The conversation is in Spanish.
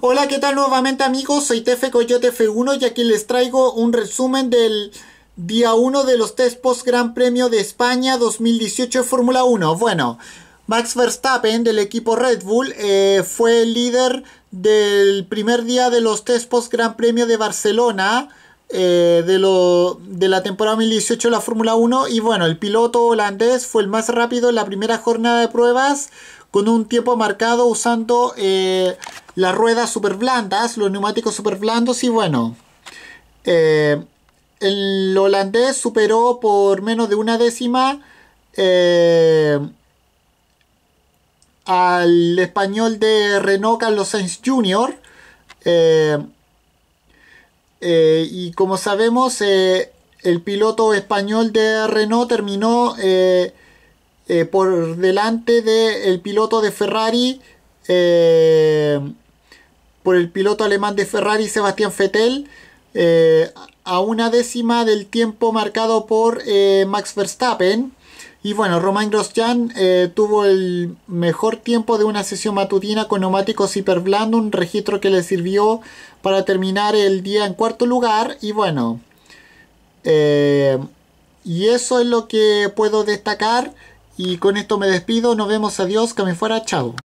Hola, ¿qué tal nuevamente amigos? Soy Tefe Coyote F1 y aquí les traigo un resumen del día 1 de los test post Gran Premio de España 2018 Fórmula 1. Bueno, Max Verstappen del equipo Red Bull eh, fue el líder del primer día de los test post Gran Premio de Barcelona. Eh, de, la temporada 2018 de la Fórmula 1 y bueno, el piloto holandés fue el más rápido en la primera jornada de pruebas con un tiempo marcado usando eh, las ruedas super blandas, los neumáticos super blandos y bueno, eh, el holandés superó por menos de una décima eh, al español de Renault Carlos Sainz Jr. Eh, y como sabemos, el piloto español de Renault terminó por delante del piloto de Ferrari eh, por el piloto alemán de Ferrari Sebastián Vettel eh, a una décima del tiempo marcado por eh, Max Verstappen. Y bueno, Romain Grosjean tuvo el mejor tiempo de una sesión matutina con neumáticos hiperblando, un registro que le sirvió para terminar el día en cuarto lugar. Y bueno, y eso es lo que puedo destacar. Y con esto me despido, nos vemos, adiós, que me fuera, chao.